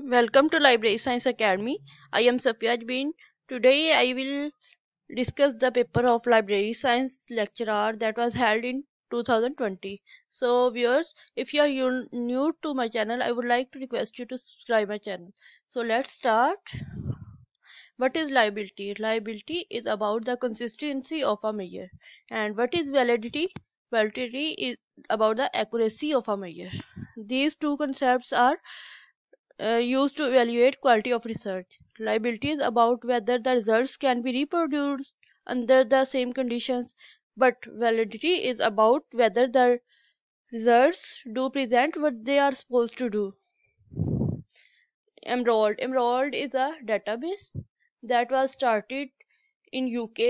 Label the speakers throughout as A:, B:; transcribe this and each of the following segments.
A: Welcome to Library Science Academy. I am Safiaj Jhbin. Today I will discuss the paper of Library Science Lecture that was held in 2020. So viewers, if you are new to my channel, I would like to request you to subscribe my channel. So let's start. What is liability? Liability is about the consistency of a measure. And what is validity? Validity is about the accuracy of a measure. These two concepts are uh, used to evaluate quality of research. Reliability is about whether the results can be reproduced under the same conditions, but validity is about whether the results do present what they are supposed to do. Emerald. Emerald is a database that was started in UK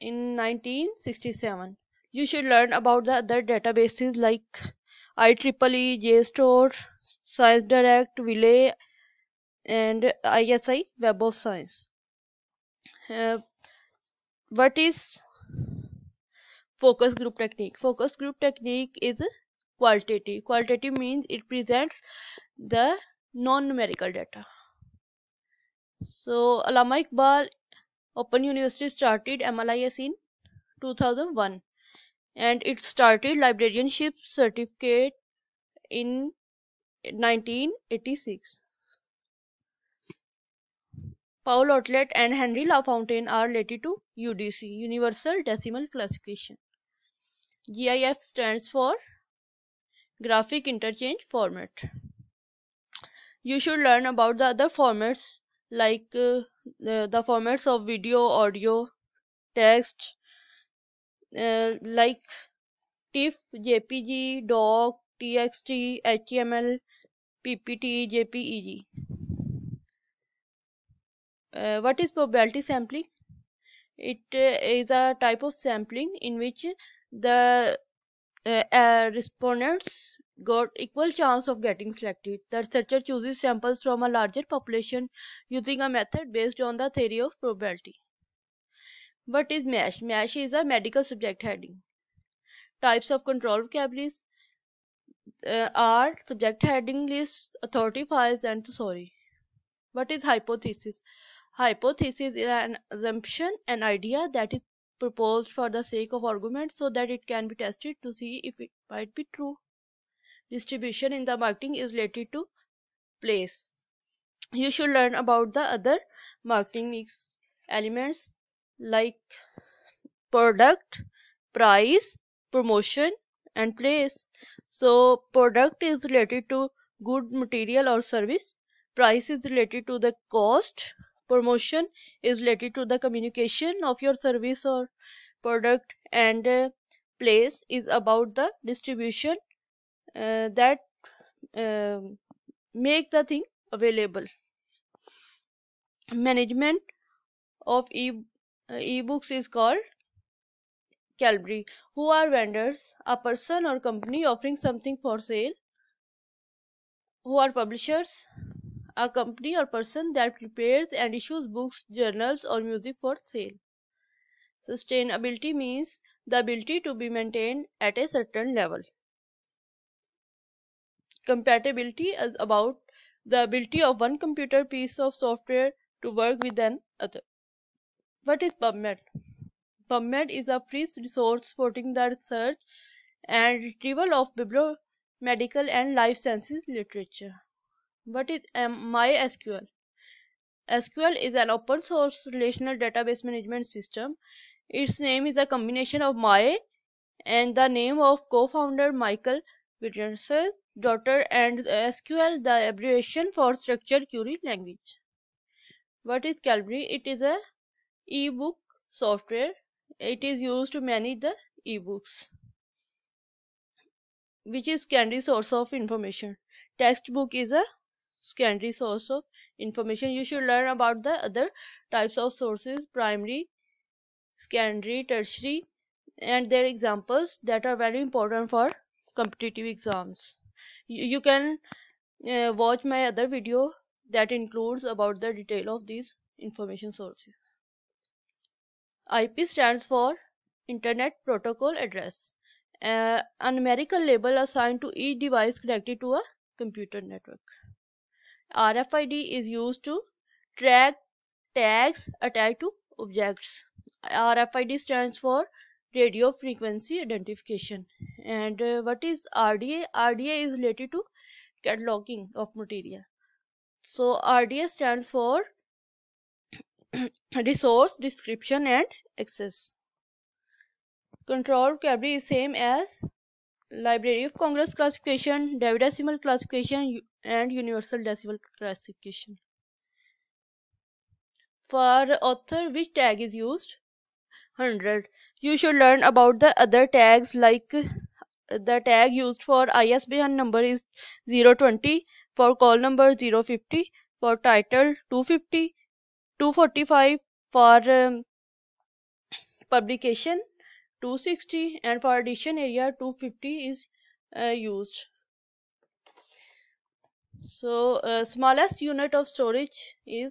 A: in 1967. You should learn about the other databases like IEEE, JSTOR, Science Direct, Relay, and ISI Web of Science. Uh, what is focus group technique? Focus group technique is qualitative. Qualitative means it presents the non-numerical data. So Alama Iqbal Open University started MLIS in 2001 and it started librarianship certificate in 1986. Paul Otlet and Henry LaFontaine are related to UDC Universal Decimal Classification. GIF stands for Graphic Interchange Format. You should learn about the other formats like uh, the, the, formats of video, audio, text, uh, like TIFF, JPG, DOC, txt, html, ppt, jpeg. Uh, what is probability sampling? It uh, is a type of sampling in which the uh, uh, respondents got equal chance of getting selected. The researcher chooses samples from a larger population using a method based on the theory of probability. What is MASH? MASH is a medical subject heading. Types of control vocabularies uh, are subject heading list, authority uh, files, and sorry. What is hypothesis? Hypothesis is an assumption, an idea that is proposed for the sake of argument so that it can be tested to see if it might be true. Distribution in the marketing is related to place. You should learn about the other marketing mix elements like product, price, promotion, and place. So product is related to good material or service. Price is related to the cost. Promotion is related to the communication of your service or product and uh, place is about the distribution uh, that uh, make the thing available management of e uh, e-books is called Calvary, who are vendors, a person or company offering something for sale, who are publishers, a company or person that prepares and issues books, journals, or music for sale. Sustainability means the ability to be maintained at a certain level. Compatibility is about the ability of one computer piece of software to work with another. What is PubMed? PubMed is a free resource supporting the research and retrieval of bibliomedical and life sciences literature. What is um, MySQL? SQL is an open source relational database management system. Its name is a combination of My and the name of co-founder Michael Williamson, daughter and SQL, the abbreviation for structured query language. What is Calvary? It e a e-book software it is used to manage the ebooks which is secondary source of information textbook is a secondary source of information you should learn about the other types of sources primary secondary tertiary and their examples that are very important for competitive exams you, you can uh, watch my other video that includes about the detail of these information sources IP stands for Internet Protocol Address, uh, a numerical label assigned to each device connected to a computer network. RFID is used to track tags attached to objects. RFID stands for radio frequency identification and uh, what is RDA? RDA is related to cataloging of material. So RDA stands for resource description and access control Library is same as library of congress classification decimal classification and universal decimal classification for author which tag is used 100 you should learn about the other tags like the tag used for ISBN number is 020 for call number 050 for title 250 245 for um, publication 260 and for edition area 250 is uh, used so uh, smallest unit of storage is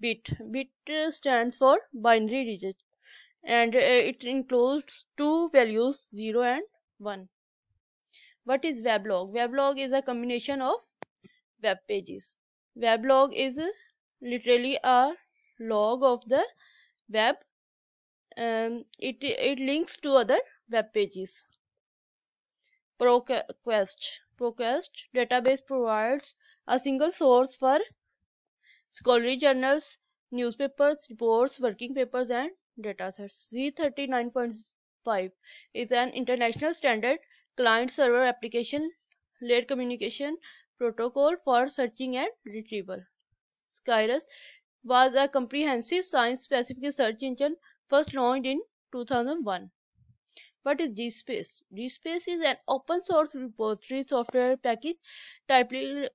A: bit bit uh, stands for binary digit and uh, it includes two values 0 and 1 what is weblog weblog is a combination of web pages weblog is literally a log of the web um, it, it links to other web pages ProQuest ProQuest database provides a single source for scholarly journals, newspapers, reports, working papers, and datasets. Z39.5 is an international standard client-server application layer communication protocol for searching and retrieval. Skyrus was a comprehensive science-specific search engine first launched in 2001. What is GSpace? GSpace is an open source repository software package typically,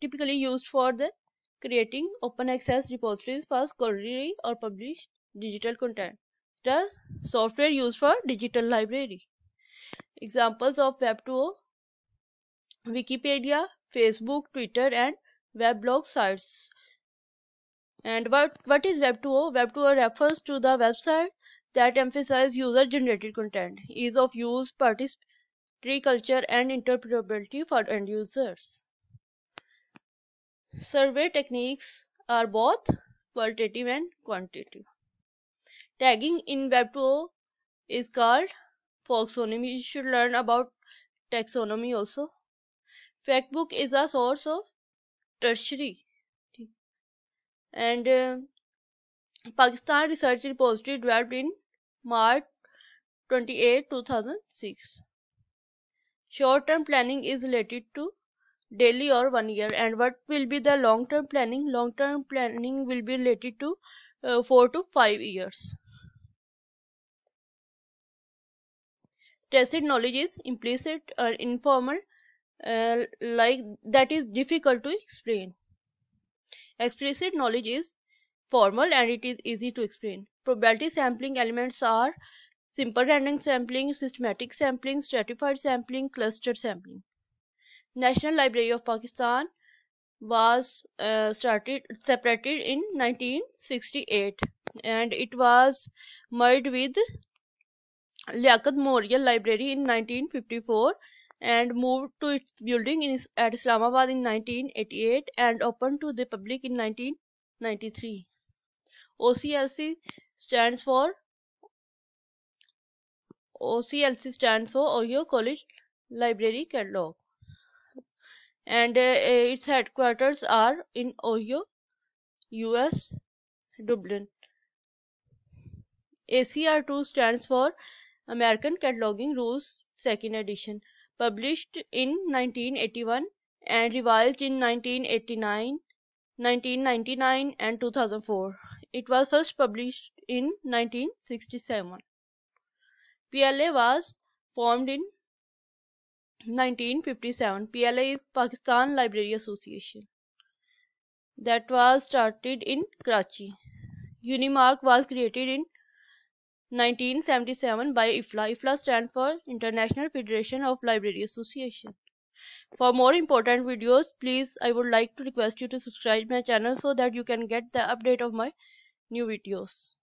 A: typically used for the creating open access repositories for scholarly or published digital content. The software used for digital library. Examples of Web2O Wikipedia, Facebook, Twitter and weblog sites and what, what 2.0? Web2O? 2.0 refers to the website that emphasizes user-generated content, ease of use, participatory culture, and interpretability for end users. Survey techniques are both qualitative and quantitative. Tagging in web 2.0 is called taxonomy. You should learn about taxonomy also. Factbook is a source of tertiary and uh, Pakistan Research Repository developed in March 28, 2006. Short-term planning is related to daily or one year and what will be the long-term planning? Long-term planning will be related to uh, 4 to 5 years. Tacit knowledge is implicit or informal uh, like that is difficult to explain. Explicit knowledge is formal and it is easy to explain. Probability sampling elements are simple random sampling, systematic sampling, stratified sampling, cluster sampling. National Library of Pakistan was uh, started separated in 1968 and it was merged with Liaquat Memorial Library in 1954 and moved to its building in, at Islamabad in 1988 and opened to the public in 1993. OCLC stands for OCLC stands for Ohio College Library Catalog and uh, its headquarters are in Ohio, US, Dublin. ACR2 stands for American Cataloging Rules Second Edition published in 1981 and revised in 1989, 1999 and 2004. It was first published in 1967. PLA was formed in 1957. PLA is Pakistan Library Association that was started in Karachi. Unimark was created in 1977 by IFLA. IFLA stands for International Federation of Library Association. For more important videos, please I would like to request you to subscribe my channel so that you can get the update of my new videos.